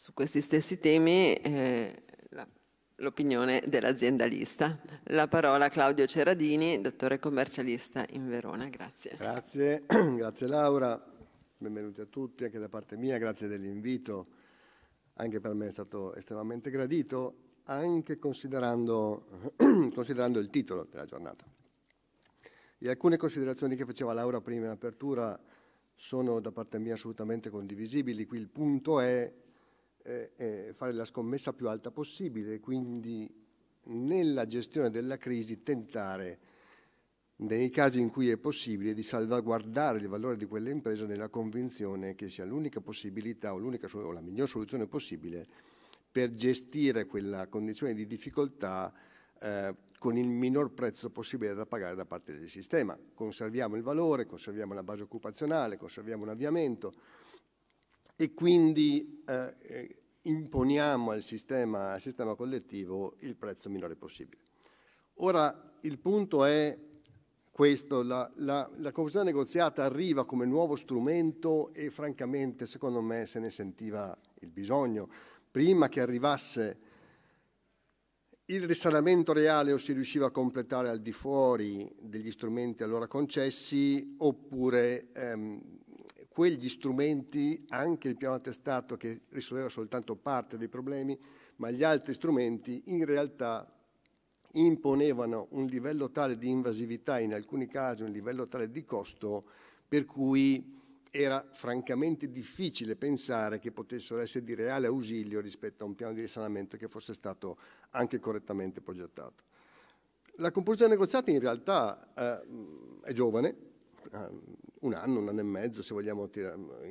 su questi stessi temi eh, l'opinione dell'aziendalista. La parola a Claudio Ceradini, dottore commercialista in Verona. Grazie. Grazie, grazie Laura, benvenuti a tutti, anche da parte mia, grazie dell'invito. Anche per me è stato estremamente gradito, anche considerando, considerando il titolo della giornata. E alcune considerazioni che faceva Laura prima in apertura sono da parte mia assolutamente condivisibili. Qui il punto è eh, eh, fare la scommessa più alta possibile, quindi nella gestione della crisi tentare, nei casi in cui è possibile, di salvaguardare il valore di quell'impresa nella convinzione che sia l'unica possibilità o, l'unica, o la miglior soluzione possibile per gestire quella condizione di difficoltà eh, con il minor prezzo possibile da pagare da parte del sistema. Conserviamo il valore, conserviamo la base occupazionale, conserviamo un avviamento, e quindi eh, eh, imponiamo al sistema, al sistema collettivo il prezzo minore possibile. Ora il punto è questo, la, la, la, confusione negoziata arriva come nuovo strumento e francamente secondo me se ne sentiva il bisogno. Prima che arrivasse il risanamento reale o si riusciva a completare al di fuori degli strumenti allora concessi oppure ehm, quegli strumenti, anche il piano attestato che risolveva soltanto parte dei problemi, ma gli altri strumenti in realtà imponevano un livello tale di invasività, in alcuni casi un livello tale di costo, per cui era francamente difficile pensare che potessero essere di reale ausilio rispetto a un piano di risanamento che fosse stato anche correttamente progettato. La composizione negoziata in realtà eh, è giovane, eh, un anno, un anno e mezzo, se vogliamo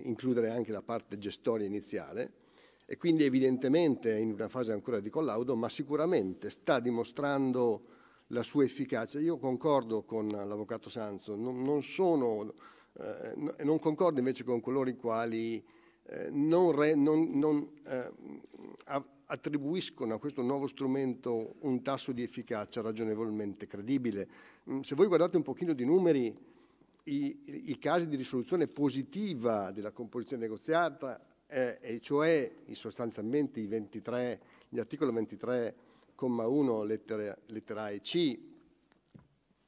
includere anche la parte gestoria iniziale, e quindi evidentemente è in una fase ancora di collaudo, ma sicuramente sta dimostrando la sua efficacia. Io concordo con l'Avvocato Sanzo, non, non, sono, eh, non concordo invece con coloro i quali eh, non, re, non eh, attribuiscono a questo nuovo strumento un tasso di efficacia ragionevolmente credibile. Mm, se voi guardate un pochino di numeri, i, i casi di risoluzione positiva della composizione negoziata, eh, e cioè sostanzialmente 23, gli articoli 23,1 lettera, lettera E C,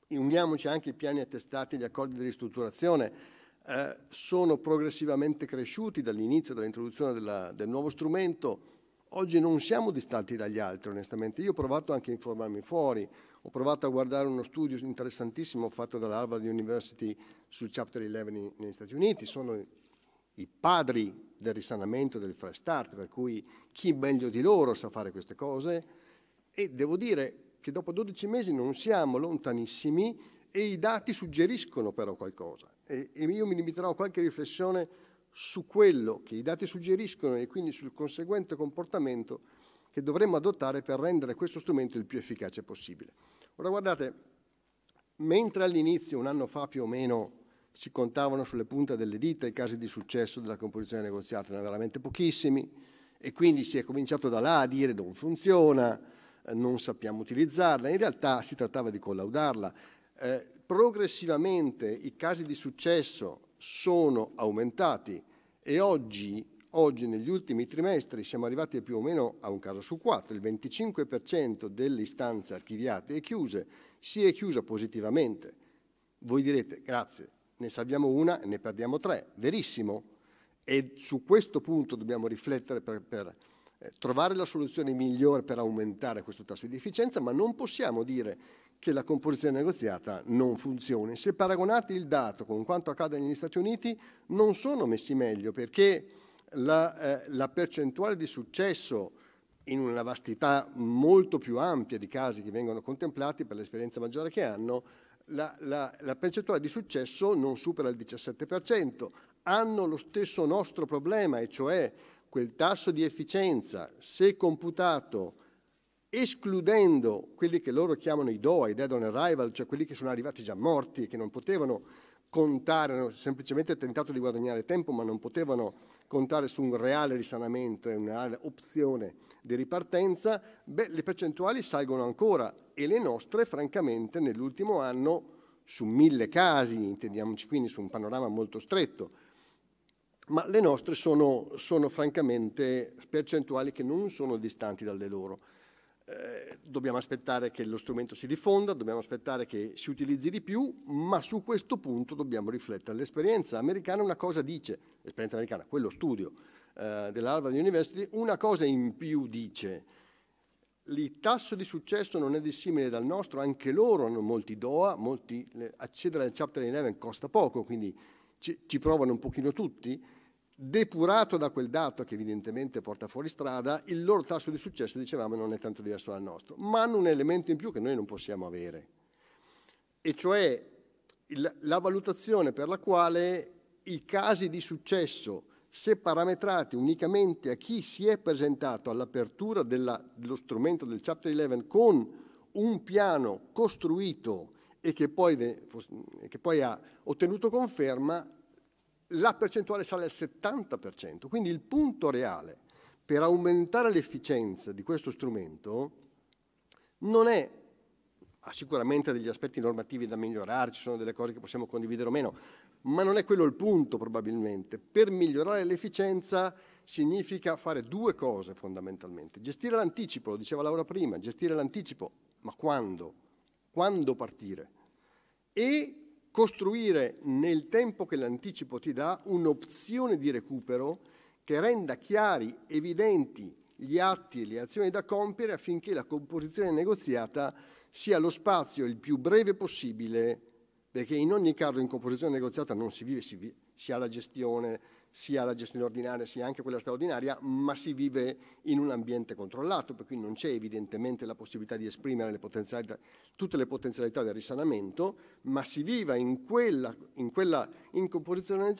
uniamoci anche ai piani attestati e agli accordi di ristrutturazione, eh, sono progressivamente cresciuti dall'inizio dell'introduzione del nuovo strumento, Oggi non siamo distanti dagli altri, onestamente. Io ho provato anche a informarmi fuori, ho provato a guardare uno studio interessantissimo fatto dall'Harvard University sul Chapter 11 negli Stati Uniti. Sono i padri del risanamento del fresh start, per cui chi meglio di loro sa fare queste cose. E devo dire che dopo 12 mesi non siamo lontanissimi e i dati suggeriscono però qualcosa. E io mi limiterò a qualche riflessione su quello che i dati suggeriscono e quindi sul conseguente comportamento che dovremmo adottare per rendere questo strumento il più efficace possibile. Ora guardate, mentre all'inizio, un anno fa più o meno, si contavano sulle punte delle dita i casi di successo della composizione negoziata, erano veramente pochissimi, e quindi si è cominciato da là a dire non funziona, eh, non sappiamo utilizzarla, in realtà si trattava di collaudarla. Eh, progressivamente i casi di successo sono aumentati e oggi, oggi negli ultimi trimestri siamo arrivati più o meno a un caso su quattro, il 25% delle istanze archiviate e chiuse si è chiusa positivamente. Voi direte grazie, ne salviamo una e ne perdiamo tre, verissimo. E su questo punto dobbiamo riflettere per, per eh, trovare la soluzione migliore per aumentare questo tasso di efficienza, ma non possiamo dire che la composizione negoziata non funzioni. Se paragonate il dato con quanto accade negli Stati Uniti, non sono messi meglio perché la, eh, la percentuale di successo in una vastità molto più ampia di casi che vengono contemplati per l'esperienza maggiore che hanno, la, la, la, percentuale di successo non supera il 17%. Hanno lo stesso nostro problema, e cioè quel tasso di efficienza, se computato escludendo quelli che loro chiamano i DOA, i Dead on Arrival, cioè quelli che sono arrivati già morti e che non potevano contare, hanno semplicemente tentato di guadagnare tempo, ma non potevano contare su un reale risanamento e una reale opzione di ripartenza, beh, le percentuali salgono ancora e le nostre, francamente, nell'ultimo anno, su mille casi, intendiamoci quindi, su un panorama molto stretto, ma le nostre sono, sono francamente percentuali che non sono distanti dalle loro. Eh, dobbiamo aspettare che lo strumento si diffonda, dobbiamo aspettare che si utilizzi di più, ma su questo punto dobbiamo riflettere. L'esperienza americana una cosa dice, l'esperienza americana, quello studio eh, dell'Harvard University, una cosa in più dice. Il tasso di successo non è dissimile dal nostro, anche loro hanno molti DOA, molti, accedere al Chapter 11 costa poco, quindi ci, ci provano un pochino tutti, depurato da quel dato che evidentemente porta fuori strada, il loro tasso di successo, dicevamo, non è tanto diverso dal nostro, ma hanno un elemento in più che noi non possiamo avere, e cioè il, la valutazione per la quale i casi di successo, se parametrati unicamente a chi si è presentato all'apertura dello strumento del Chapter 11 con un piano costruito e che poi, che poi ha ottenuto conferma, la percentuale sale al 70%. Quindi il punto reale per aumentare l'efficienza di questo strumento non è, ha sicuramente degli aspetti normativi da migliorare, ci sono delle cose che possiamo condividere o meno, ma non è quello il punto probabilmente. Per migliorare l'efficienza significa fare due cose fondamentalmente. Gestire l'anticipo, lo diceva Laura prima, gestire l'anticipo, ma quando? Quando partire? E costruire nel tempo che l'anticipo ti dà un'opzione di recupero che renda chiari, evidenti gli atti e le azioni da compiere affinché la composizione negoziata sia lo spazio il più breve possibile, perché in ogni caso in composizione negoziata non si vive, si, vive, si ha la gestione, sia la gestione ordinaria sia anche quella straordinaria, ma si vive in un ambiente controllato, per cui non c'è evidentemente la possibilità di esprimere le tutte le potenzialità del risanamento, ma si viva in quella, in quella incomposizione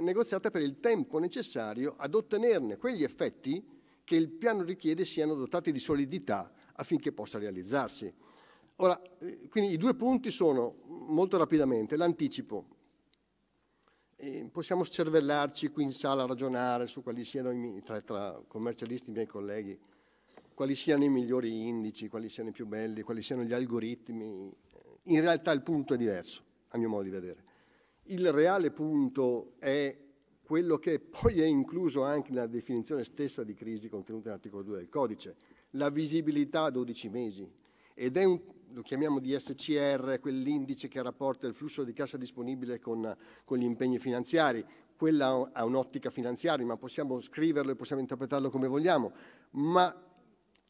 negoziata per il tempo necessario ad ottenerne quegli effetti che il piano richiede siano dotati di solidità affinché possa realizzarsi. Ora, eh, quindi i due punti sono, molto rapidamente, l'anticipo e possiamo scervellarci qui in sala a ragionare su quali siano, i, tra, tra commercialisti, i miei colleghi, quali siano i migliori indici, quali siano i più belli, quali siano gli algoritmi. In realtà il punto è diverso, a mio modo di vedere. Il reale punto è quello che poi è incluso anche nella definizione stessa di crisi contenuta nell'articolo 2 del codice, la visibilità a 12 mesi, ed è un, lo chiamiamo DSCR, quell'indice che rapporta il flusso di cassa disponibile con, con gli impegni finanziari. Quella ha un'ottica finanziaria, ma possiamo scriverlo e possiamo interpretarlo come vogliamo. Ma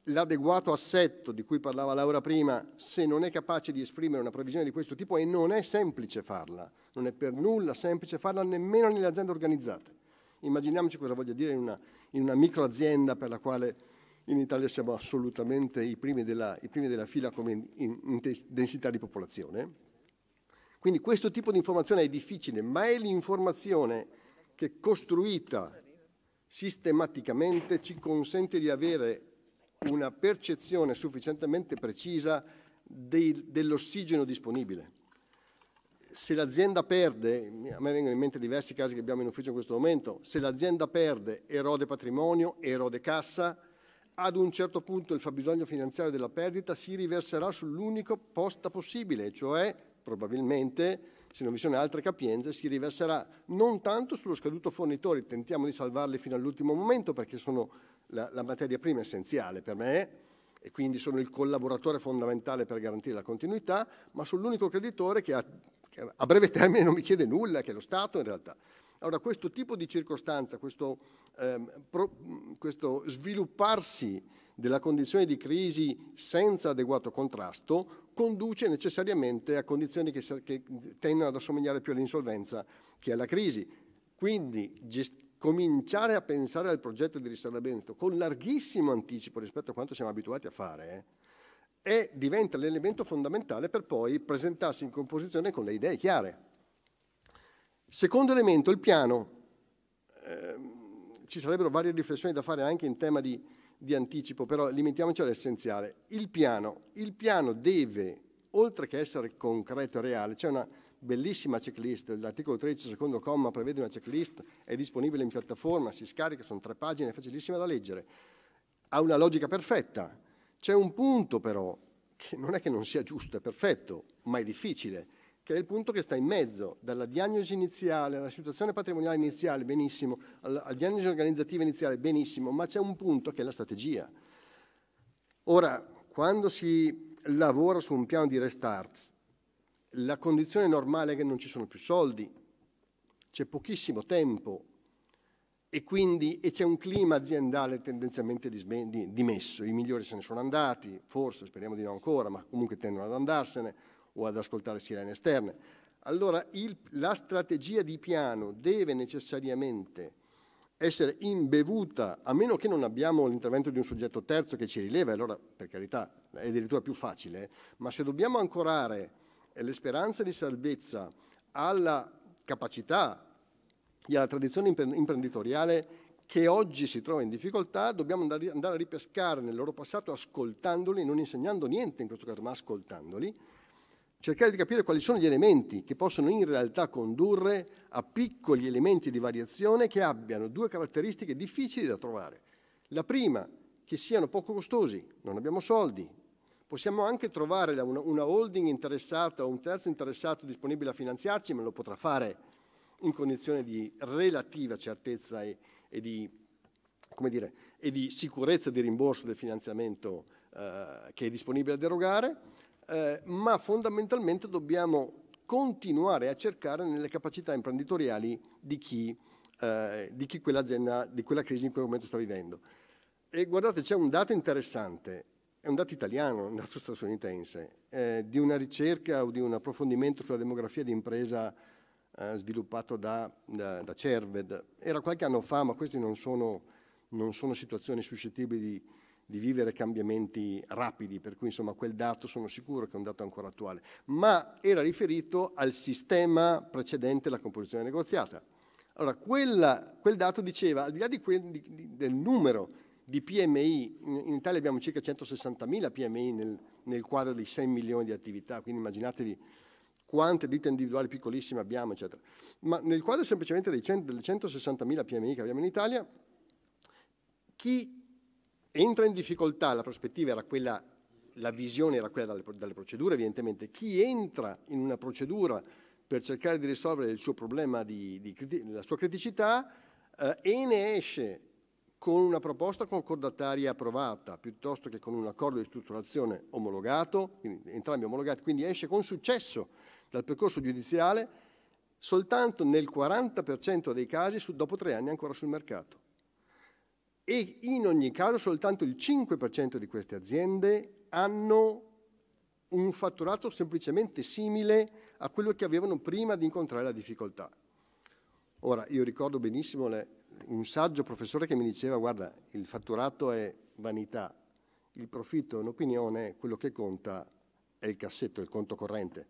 l'adeguato assetto di cui parlava Laura prima, se non è capace di esprimere una previsione di questo tipo, e non è semplice farla, non è per nulla semplice farla nemmeno nelle aziende organizzate. Immaginiamoci cosa voglia dire in una, in una microazienda per la quale in Italia siamo assolutamente i primi della, i primi della fila come in, in densità di popolazione. Quindi questo tipo di informazione è difficile, ma è l'informazione che costruita sistematicamente ci consente di avere una percezione sufficientemente precisa dei, dell'ossigeno disponibile. Se l'azienda perde, a me vengono in mente diversi casi che abbiamo in ufficio in questo momento, se l'azienda perde erode patrimonio, erode cassa, ad un certo punto il fabbisogno finanziario della perdita si riverserà sull'unico posta possibile, cioè probabilmente se non vi sono altre capienze, si riverserà non tanto sullo scaduto fornitore, tentiamo di salvarli fino all'ultimo momento perché sono la, la, materia prima essenziale per me e quindi sono il collaboratore fondamentale per garantire la continuità, ma sull'unico creditore che a, che a breve termine non mi chiede nulla, che è lo Stato in realtà. Allora questo tipo di circostanza, questo, ehm, pro, questo svilupparsi della condizione di crisi senza adeguato contrasto conduce necessariamente a condizioni che, che tendono ad assomigliare più all'insolvenza che alla crisi. Quindi cominciare a pensare al progetto di risanamento con larghissimo anticipo rispetto a quanto siamo abituati a fare eh, diventa l'elemento fondamentale per poi presentarsi in composizione con le idee chiare. Secondo elemento, il piano. Eh, ci sarebbero varie riflessioni da fare anche in tema di, di anticipo, però limitiamoci all'essenziale. Il piano. Il piano deve, oltre che essere concreto e reale, c'è una bellissima checklist, l'articolo 13 secondo comma prevede una checklist, è disponibile in piattaforma, si scarica, sono tre pagine, è facilissima da leggere. Ha una logica perfetta. C'è un punto però, che non è che non sia giusto, è perfetto, ma è difficile che è il punto che sta in mezzo, dalla diagnosi iniziale alla situazione patrimoniale iniziale, benissimo, alla, alla diagnosi organizzativa iniziale, benissimo, ma c'è un punto che è la strategia. Ora, quando si lavora su un piano di restart, la condizione normale è che non ci sono più soldi, c'è pochissimo tempo e quindi c'è un clima aziendale tendenzialmente dimesso, i migliori se ne sono andati, forse, speriamo di no ancora, ma comunque tendono ad andarsene, o ad ascoltare sirene esterne. Allora il, la strategia di piano deve necessariamente essere imbevuta, a meno che non abbiamo l'intervento di un soggetto terzo che ci rileva, allora per carità è addirittura più facile, eh. ma se dobbiamo ancorare eh, le speranze di salvezza alla capacità e alla tradizione imprenditoriale che oggi si trova in difficoltà, dobbiamo andare a ripescare nel loro passato ascoltandoli, non insegnando niente in questo caso, ma ascoltandoli, cercare di capire quali sono gli elementi che possono in realtà condurre a piccoli elementi di variazione che abbiano due caratteristiche difficili da trovare. La prima, che siano poco costosi, non abbiamo soldi. Possiamo anche trovare una, holding interessata o un terzo interessato disponibile a finanziarci, ma lo potrà fare in condizione di relativa certezza e, e, di, dire, e di, sicurezza di rimborso del finanziamento eh, che è disponibile a derogare eh, ma fondamentalmente dobbiamo continuare a cercare nelle capacità imprenditoriali di chi, eh, di chi quell'azienda, di quella crisi in quel momento sta vivendo. E guardate, c'è un dato interessante, è un dato italiano, un dato statunitense, eh, di una ricerca o di un approfondimento sulla demografia di impresa eh, sviluppato da, da, da, Cerved. Era qualche anno fa, ma queste non sono, non sono situazioni suscettibili di, di vivere cambiamenti rapidi, per cui insomma quel dato sono sicuro che è un dato ancora attuale, ma era riferito al sistema precedente la composizione negoziata. Allora, quella, quel dato diceva, al di là di quel, di, del numero di PMI, in, in Italia abbiamo circa 160.000 PMI nel, nel quadro dei 6 milioni di attività, quindi immaginatevi quante ditte individuali piccolissime abbiamo, eccetera. Ma nel quadro semplicemente dei 100, delle 160.000 PMI che abbiamo in Italia, chi entra in difficoltà, la prospettiva era quella, la visione era quella dalle, dalle procedure evidentemente, chi entra in una procedura per cercare di risolvere il suo problema, di, di, la sua criticità eh, e ne esce con una proposta concordataria approvata piuttosto che con un accordo di strutturazione omologato, entrambi omologati, quindi esce con successo dal percorso giudiziale soltanto nel 40% dei casi su, dopo tre anni ancora sul mercato e in ogni caso soltanto il 5% di queste aziende hanno un fatturato semplicemente simile a quello che avevano prima di incontrare la difficoltà. Ora, io ricordo benissimo le, un saggio professore che mi diceva guarda, il fatturato è vanità, il profitto è un'opinione, quello che conta è il cassetto, il conto corrente.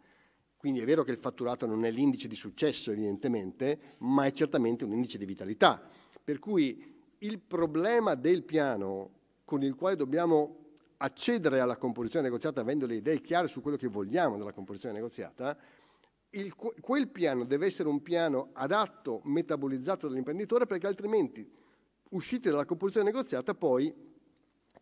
Quindi è vero che il fatturato non è l'indice di successo, evidentemente, ma è certamente un indice di vitalità. Per cui il problema del piano con il quale dobbiamo accedere alla composizione negoziata avendo le idee chiare su quello che vogliamo della composizione negoziata, il, quel piano deve essere un piano adatto, metabolizzato dall'imprenditore, perché altrimenti uscite dalla composizione negoziata poi,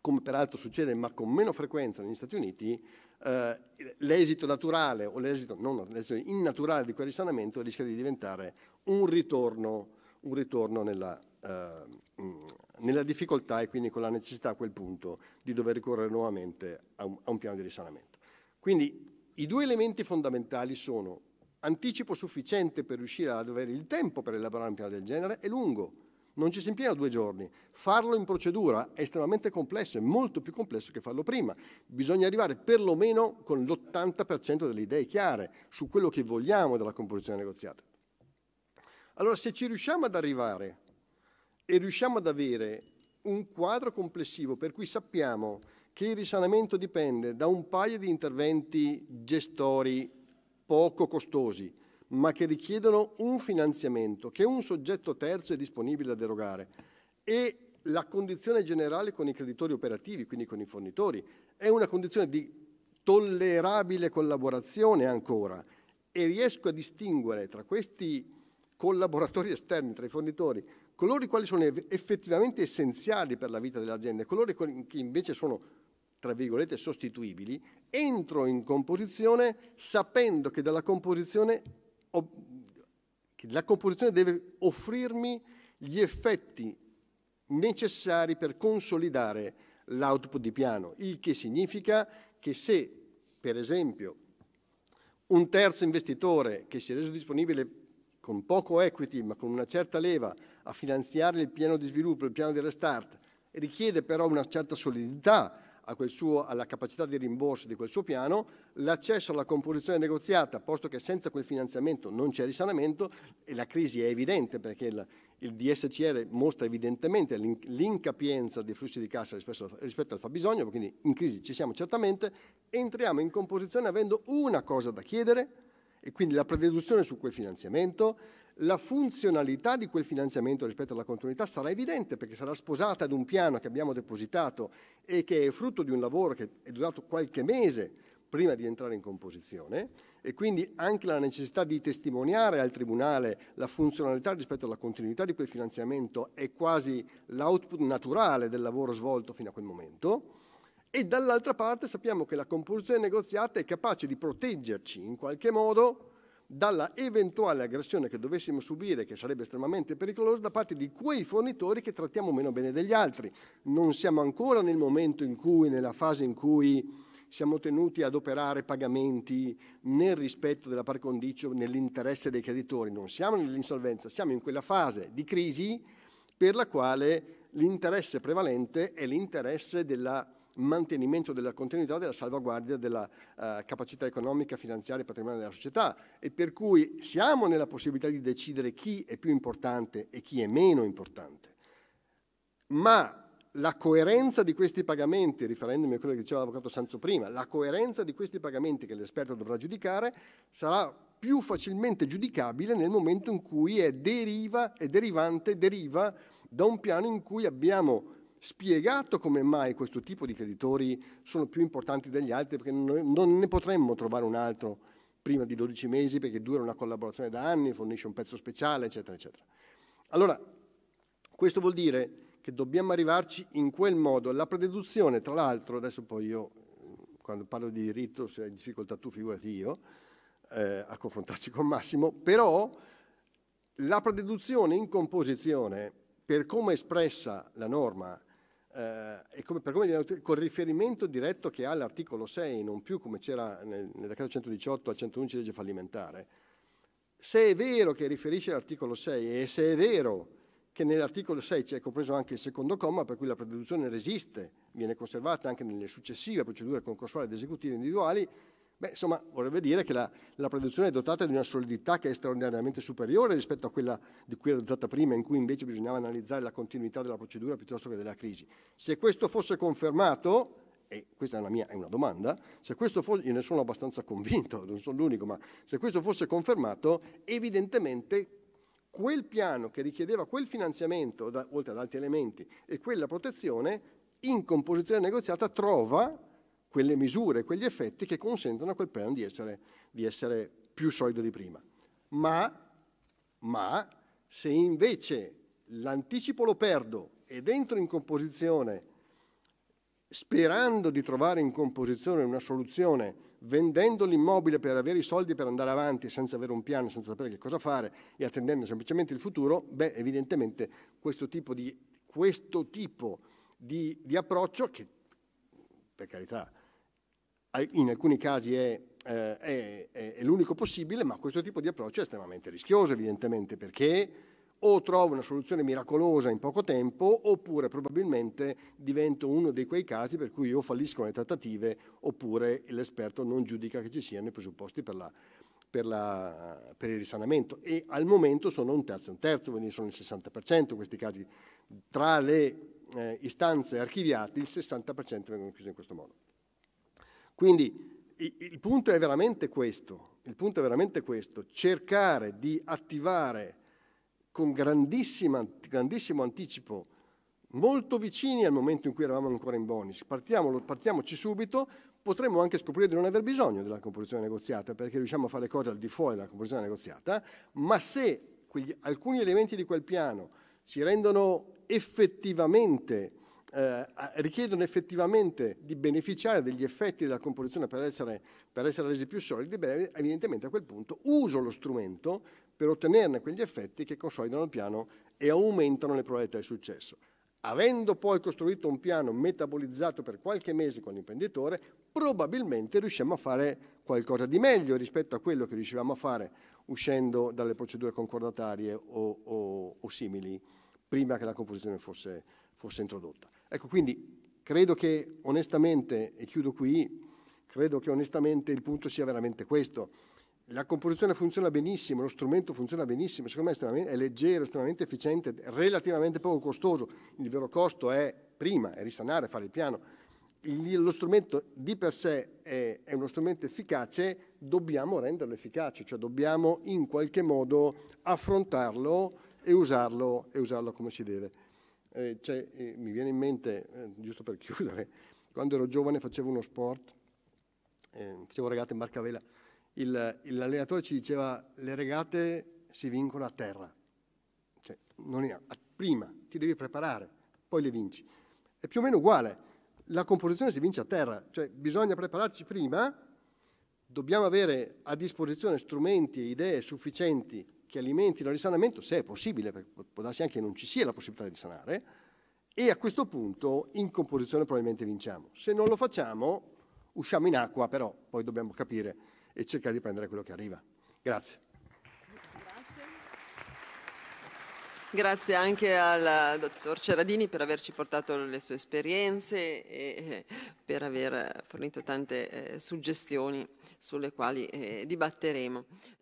come peraltro succede ma con meno frequenza negli Stati Uniti, eh, l'esito naturale o l'esito, non, l'esito innaturale di quel risanamento rischia di diventare un ritorno, un ritorno nella, Ehm, mm, nella difficoltà e quindi con la necessità a quel punto di dover ricorrere nuovamente a un, a un piano di risanamento. Quindi i due elementi fondamentali sono anticipo sufficiente per riuscire ad avere il tempo per elaborare un piano del genere è lungo, non ci si impiega due giorni. Farlo in procedura è estremamente complesso, è molto più complesso che farlo prima. Bisogna arrivare perlomeno con l'80% delle idee chiare su quello che vogliamo della composizione negoziata. Allora, se ci riusciamo ad arrivare e riusciamo ad avere un quadro complessivo per cui sappiamo che il risanamento dipende da un paio di interventi gestori poco costosi, ma che richiedono un finanziamento che un soggetto terzo è disponibile a derogare e la condizione generale con i creditori operativi, quindi con i fornitori, è una condizione di tollerabile collaborazione ancora e riesco a distinguere tra questi collaboratori esterni, tra i fornitori, coloro i quali sono effettivamente essenziali per la vita dell'azienda e coloro che invece sono, tra virgolette, sostituibili, entro in composizione sapendo che, dalla composizione, che la composizione deve offrirmi gli effetti necessari per consolidare l'output di piano, il che significa che se, per esempio, un terzo investitore che si è reso disponibile con poco equity ma con una certa leva a finanziare il piano di sviluppo, il piano di restart, richiede però una certa solidità suo, alla capacità di rimborso di quel suo piano, l'accesso alla composizione negoziata, posto che senza quel finanziamento non c'è risanamento e la crisi è evidente perché il, il DSCR mostra evidentemente l'incapienza dei flussi di cassa rispetto, rispetto al fabbisogno, quindi in crisi ci siamo certamente, entriamo in composizione avendo una cosa da chiedere, e quindi la prededuzione su quel finanziamento, la funzionalità di quel finanziamento rispetto alla continuità sarà evidente perché sarà sposata ad un piano che abbiamo depositato e che è frutto di un lavoro che è durato qualche mese prima di entrare in composizione e quindi anche la necessità di testimoniare al Tribunale la funzionalità rispetto alla continuità di quel finanziamento è quasi l'output naturale del lavoro svolto fino a quel momento e dall'altra parte sappiamo che la composizione negoziata è capace di proteggerci in qualche modo dalla eventuale aggressione che dovessimo subire, che sarebbe estremamente pericolosa, da parte di quei fornitori che trattiamo meno bene degli altri. Non siamo ancora nel momento in cui, nella fase in cui siamo tenuti ad operare pagamenti nel rispetto della par condicio, nell'interesse dei creditori. Non siamo nell'insolvenza, siamo in quella fase di crisi per la quale l'interesse prevalente è l'interesse della mantenimento della continuità della salvaguardia della eh, capacità economica, finanziaria e patrimoniale della società e per cui siamo nella possibilità di decidere chi è più importante e chi è meno importante. Ma la coerenza di questi pagamenti, riferendomi a quello che diceva l'avvocato Sanzo prima, la coerenza di questi pagamenti che l'esperto dovrà giudicare sarà più facilmente giudicabile nel momento in cui è deriva, è derivante, deriva da un piano in cui abbiamo spiegato come mai questo tipo di creditori sono più importanti degli altri, perché non ne potremmo trovare un altro prima di 12 mesi, perché dura una collaborazione da anni, fornisce un pezzo speciale, eccetera, eccetera. Allora, questo vuol dire che dobbiamo arrivarci in quel modo. La prededuzione, tra l'altro, adesso poi io, eh, quando parlo di diritto, se hai difficoltà tu, figurati io, eh, a confrontarci con Massimo, però la prededuzione in composizione, per come è espressa la norma eh, come, per come viene, col riferimento diretto che ha l'articolo 6, non più come c'era nel, nel decreto 118 al 111 legge fallimentare, se è vero che riferisce l'articolo 6 e se è vero che nell'articolo 6 c'è compreso anche il secondo comma per cui la prededuzione resiste, viene conservata anche nelle successive procedure concorsuali ed esecutive individuali, Beh, insomma, vorrebbe dire che la, la, produzione è dotata di una solidità che è straordinariamente superiore rispetto a quella di cui era dotata prima, in cui invece bisognava analizzare la continuità della procedura piuttosto che della crisi. Se questo fosse confermato, e questa è una, mia, è una domanda, se questo fosse, io ne sono abbastanza convinto, non sono l'unico, ma se questo fosse confermato, evidentemente quel piano che richiedeva quel finanziamento, da, oltre ad altri elementi, e quella protezione, in composizione negoziata trova quelle misure, quegli effetti che consentono a quel piano di essere, di essere più solido di prima. Ma, ma se invece l'anticipo lo perdo ed entro in composizione sperando di trovare in composizione una soluzione vendendo l'immobile per avere i soldi per andare avanti senza avere un piano, senza sapere che cosa fare e attendendo semplicemente il futuro, beh, evidentemente questo tipo di, questo tipo di, di approccio, che per carità in alcuni casi è, eh, è, è l'unico possibile, ma questo tipo di approccio è estremamente rischioso evidentemente perché o trovo una soluzione miracolosa in poco tempo oppure probabilmente divento uno di quei casi per cui io fallisco le trattative oppure l'esperto non giudica che ci siano i presupposti per, la, per, la, per il risanamento e al momento sono un terzo un terzo, quindi sono il 60% questi casi. Tra le eh, istanze archiviate il 60% vengono chiuse in questo modo. Quindi il punto è veramente questo, il punto è veramente questo, cercare di attivare con grandissimo anticipo, molto vicini al momento in cui eravamo ancora in bonus, Partiamo, partiamoci subito, potremmo anche scoprire di non aver bisogno della composizione negoziata perché riusciamo a fare le cose al di fuori della composizione negoziata, ma se quegli, alcuni elementi di quel piano si rendono effettivamente eh, richiedono effettivamente di beneficiare degli effetti della composizione per essere, per essere resi più solidi, beh, evidentemente a quel punto uso lo strumento per ottenerne quegli effetti che consolidano il piano e aumentano le probabilità di successo. Avendo poi costruito un piano metabolizzato per qualche mese con l'imprenditore, probabilmente riusciamo a fare qualcosa di meglio rispetto a quello che riuscivamo a fare uscendo dalle procedure concordatarie o, o, o simili prima che la composizione fosse, fosse introdotta. Ecco, quindi credo che onestamente, e chiudo qui, credo che onestamente il punto sia veramente questo. La composizione funziona benissimo, lo strumento funziona benissimo, secondo me è, è leggero, estremamente efficiente, relativamente poco costoso. Il vero costo è prima, è risanare, fare il piano. lo strumento di per sé è, è, uno strumento efficace, dobbiamo renderlo efficace, cioè dobbiamo in qualche modo affrontarlo e usarlo, e usarlo come si deve eh, eh, mi viene in mente, eh, giusto per chiudere, quando ero giovane facevo uno sport, ehm, facevo regate in barca vela, il, l'allenatore ci diceva le regate si vincono a terra, cioè, è, prima ti devi preparare, poi le vinci. È più o meno uguale, la composizione si vince a terra, cioè bisogna prepararci prima, dobbiamo avere a disposizione strumenti e idee sufficienti che alimentino il risanamento, se è possibile, perché può darsi anche che non ci sia la possibilità di risanare, e a questo punto in composizione probabilmente vinciamo. Se non lo facciamo, usciamo in acqua, però poi dobbiamo capire e cercare di prendere quello che arriva. Grazie. Grazie anche al eh, dottor Ceradini per averci portato le sue esperienze e eh, per aver fornito tante eh, suggestioni sulle quali dibatteremo.